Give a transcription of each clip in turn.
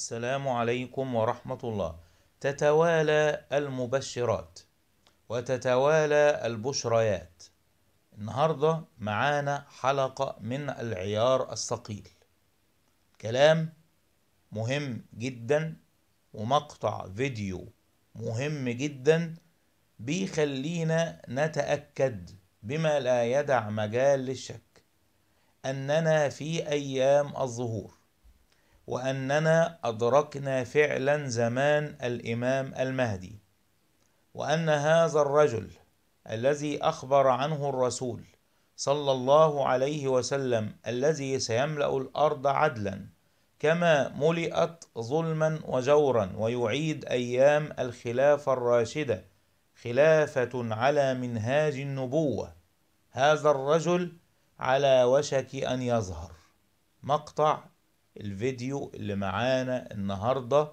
السلام عليكم ورحمة الله تتوالى المبشرات وتتوالى البشريات النهاردة معانا حلقة من العيار الثقيل كلام مهم جدا ومقطع فيديو مهم جدا بيخلينا نتأكد بما لا يدع مجال للشك أننا في أيام الظهور وأننا أدركنا فعلا زمان الإمام المهدي وأن هذا الرجل الذي أخبر عنه الرسول صلى الله عليه وسلم الذي سيملأ الأرض عدلا كما ملئت ظلما وجورا ويعيد أيام الخلافة الراشدة خلافة على منهاج النبوة هذا الرجل على وشك أن يظهر مقطع الفيديو اللي معانا النهاردة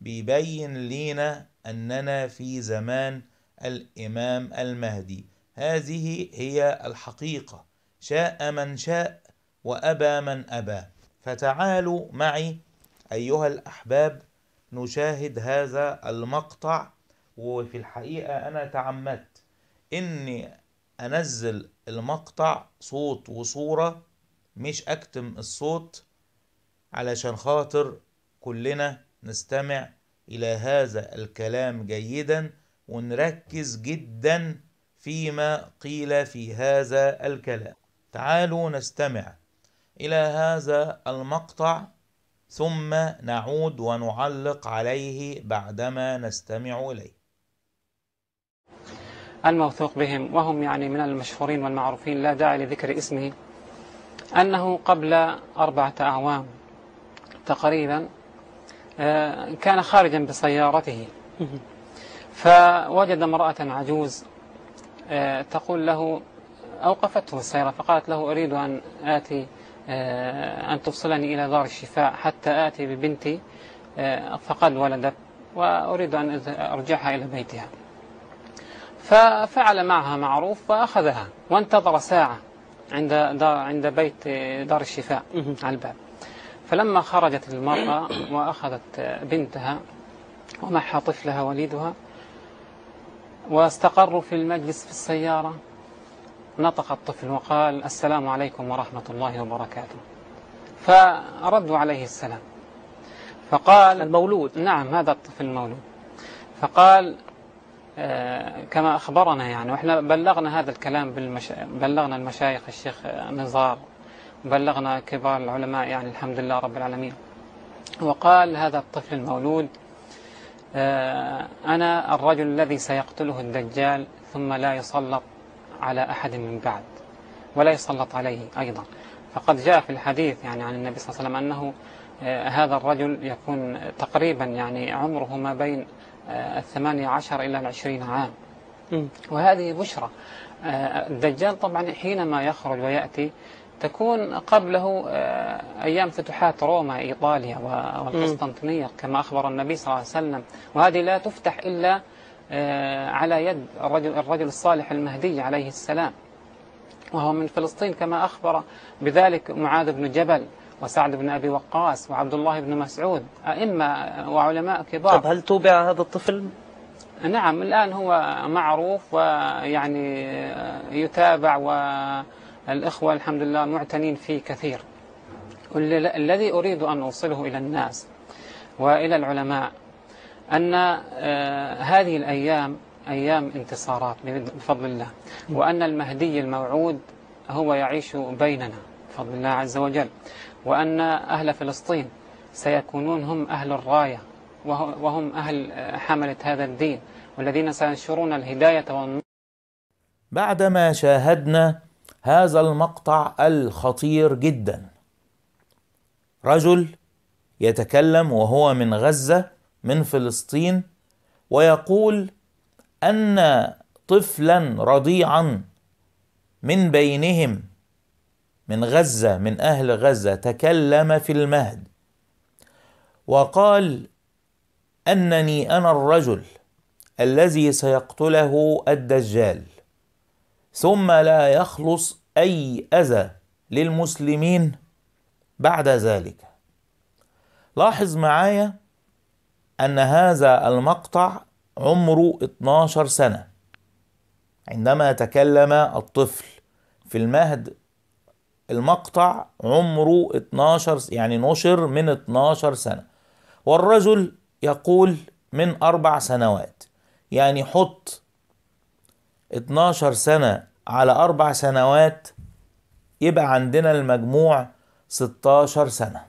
بيبين لينا أننا في زمان الإمام المهدي هذه هي الحقيقة شاء من شاء وأبى من أبى فتعالوا معي أيها الأحباب نشاهد هذا المقطع وفي الحقيقة أنا تعمدت إني أنزل المقطع صوت وصورة مش أكتم الصوت علشان خاطر كلنا نستمع إلى هذا الكلام جيدا ونركز جدا فيما قيل في هذا الكلام تعالوا نستمع إلى هذا المقطع ثم نعود ونعلق عليه بعدما نستمع إليه الموثوق بهم وهم يعني من المشهورين والمعروفين لا داعي لذكر اسمه أنه قبل أربعة أعوام تقريبا آه، كان خارجا بسيارته فوجد امرأة عجوز آه، تقول له أوقفته السيارة فقالت له أريد أن آتي آه، أن تفصلني إلى دار الشفاء حتى آتي ببنتي فقد ولدت وأريد أن أرجعها إلى بيتها ففعل معها معروف وأخذها وانتظر ساعة عند عند بيت دار الشفاء على الباب فلما خرجت المرأة وأخذت بنتها ومعها طفلها وليدها واستقروا في المجلس في السيارة نطق الطفل وقال السلام عليكم ورحمة الله وبركاته فردوا عليه السلام فقال المولود نعم هذا الطفل المولود فقال آه، كما أخبرنا يعني وإحنا بلغنا هذا الكلام بالمشا... بلغنا المشايخ الشيخ نزار بلغنا كبار العلماء يعني الحمد لله رب العالمين وقال هذا الطفل المولود آه، أنا الرجل الذي سيقتله الدجال ثم لا يسلط على أحد من بعد ولا يسلط عليه أيضا فقد جاء في الحديث يعني عن النبي صلى الله عليه وسلم أنه آه، هذا الرجل يكون تقريبا يعني عمره ما بين آه، الثمانية عشر إلى العشرين عام وهذه بشرى الدجال طبعا حينما يخرج ويأتي تكون قبله آه، أيام فتوحات روما إيطاليا والقسطنطينية كما أخبر النبي صلى الله عليه وسلم وهذه لا تفتح إلا آه، على يد الرجل, الرجل الصالح المهدي عليه السلام وهو من فلسطين كما أخبر بذلك معاذ بن جبل وسعد بن أبي وقاص وعبد الله بن مسعود أئمة وعلماء كبار طب هل توبع هذا الطفل؟ نعم الآن هو معروف ويعني آه، يتابع و الإخوة الحمد لله معتنين فيه كثير الذي أريد أن أوصله إلى الناس وإلى العلماء أن آه، هذه الأيام أيام انتصارات بفضل الله وأن المهدي الموعود هو يعيش بيننا بفضل الله عز وجل وأن أهل فلسطين سيكونون هم أهل الراية وهم أهل آه، حملة هذا الدين والذين سينشرون الهداية والنصر بعدما شاهدنا هذا المقطع الخطير جدا رجل يتكلم وهو من غزه من فلسطين ويقول ان طفلا رضيعا من بينهم من غزه من اهل غزه تكلم في المهد وقال انني انا الرجل الذي سيقتله الدجال ثم لا يخلص أي أذى للمسلمين بعد ذلك لاحظ معايا أن هذا المقطع عمره 12 سنة عندما تكلم الطفل في المهد المقطع عمره 12 يعني نشر من 12 سنة والرجل يقول من أربع سنوات يعني حط 12 سنة على أربع سنوات يبقى عندنا المجموع 16 سنة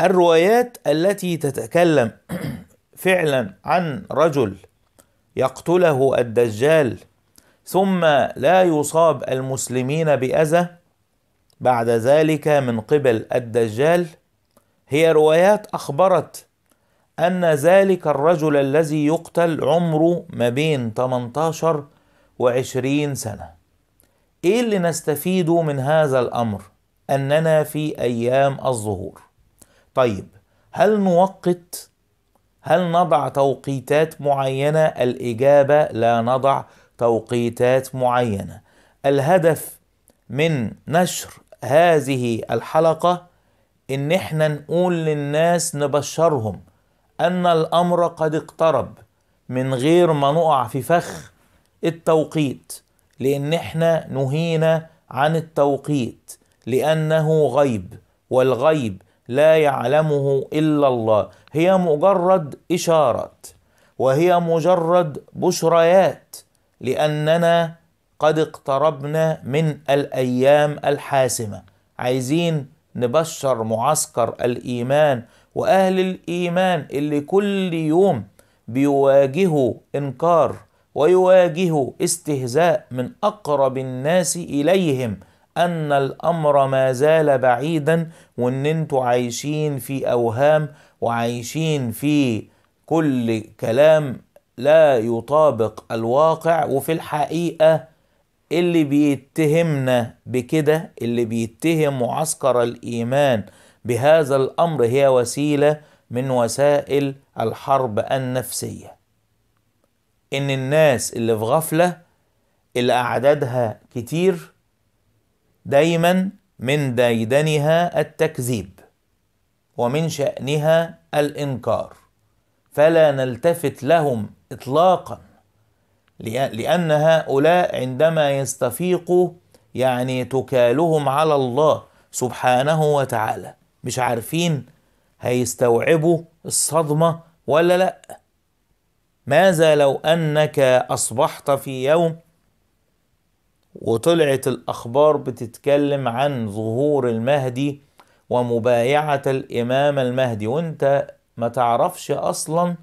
الروايات التي تتكلم فعلا عن رجل يقتله الدجال ثم لا يصاب المسلمين بأذى بعد ذلك من قبل الدجال هي روايات أخبرت أن ذلك الرجل الذي يقتل عمره ما بين 18 وعشرين سنة إيه اللي نستفيده من هذا الأمر أننا في أيام الظهور طيب هل نوقت هل نضع توقيتات معينة الإجابة لا نضع توقيتات معينة الهدف من نشر هذه الحلقة إن إحنا نقول للناس نبشرهم أن الأمر قد اقترب من غير ما نقع في فخ التوقيت لان احنا نهينا عن التوقيت لانه غيب والغيب لا يعلمه الا الله هي مجرد اشارات وهي مجرد بشريات لاننا قد اقتربنا من الايام الحاسمه عايزين نبشر معسكر الايمان واهل الايمان اللي كل يوم بيواجهوا انكار ويواجه استهزاء من اقرب الناس اليهم ان الامر ما زال بعيدا وان انتوا عايشين في اوهام وعايشين في كل كلام لا يطابق الواقع وفي الحقيقه اللي بيتهمنا بكده اللي بيتهم معسكر الايمان بهذا الامر هي وسيله من وسائل الحرب النفسيه ان الناس اللي في غفله اللي اعدادها كتير دايما من ديدنها التكذيب ومن شانها الانكار فلا نلتفت لهم اطلاقا لان هؤلاء عندما يستفيقوا يعني تكالهم على الله سبحانه وتعالى مش عارفين هيستوعبوا الصدمه ولا لأ ماذا لو انك اصبحت في يوم وطلعت الاخبار بتتكلم عن ظهور المهدي ومبايعه الامام المهدي وانت ما تعرفش اصلا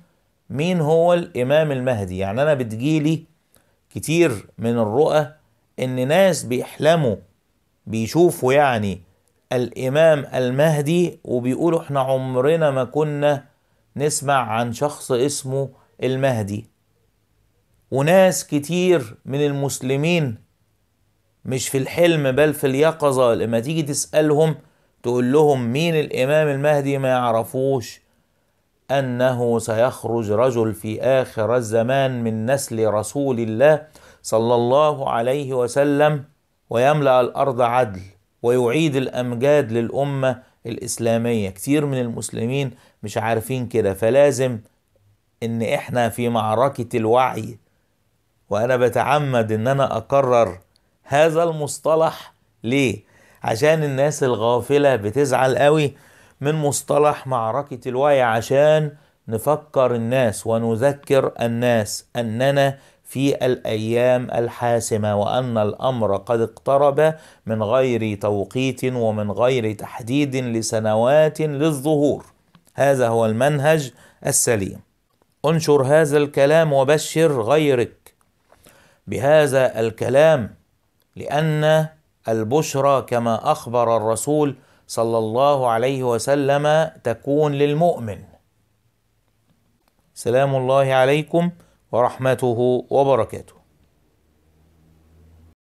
مين هو الامام المهدي يعني انا بتجيلي كتير من الرؤى ان ناس بيحلموا بيشوفوا يعني الامام المهدي وبيقولوا احنا عمرنا ما كنا نسمع عن شخص اسمه المهدي وناس كتير من المسلمين مش في الحلم بل في اليقظة لما تيجي تسألهم تقول لهم مين الإمام المهدي ما يعرفوش أنه سيخرج رجل في آخر الزمان من نسل رسول الله صلى الله عليه وسلم ويملأ الأرض عدل ويعيد الأمجاد للأمة الإسلامية كتير من المسلمين مش عارفين كده فلازم ان احنا في معركه الوعي وانا بتعمد ان انا اكرر هذا المصطلح ليه عشان الناس الغافله بتزعل قوي من مصطلح معركه الوعي عشان نفكر الناس ونذكر الناس اننا في الايام الحاسمه وان الامر قد اقترب من غير توقيت ومن غير تحديد لسنوات للظهور هذا هو المنهج السليم انشر هذا الكلام وبشر غيرك بهذا الكلام لان البشرى كما اخبر الرسول صلى الله عليه وسلم تكون للمؤمن سلام الله عليكم ورحمته وبركاته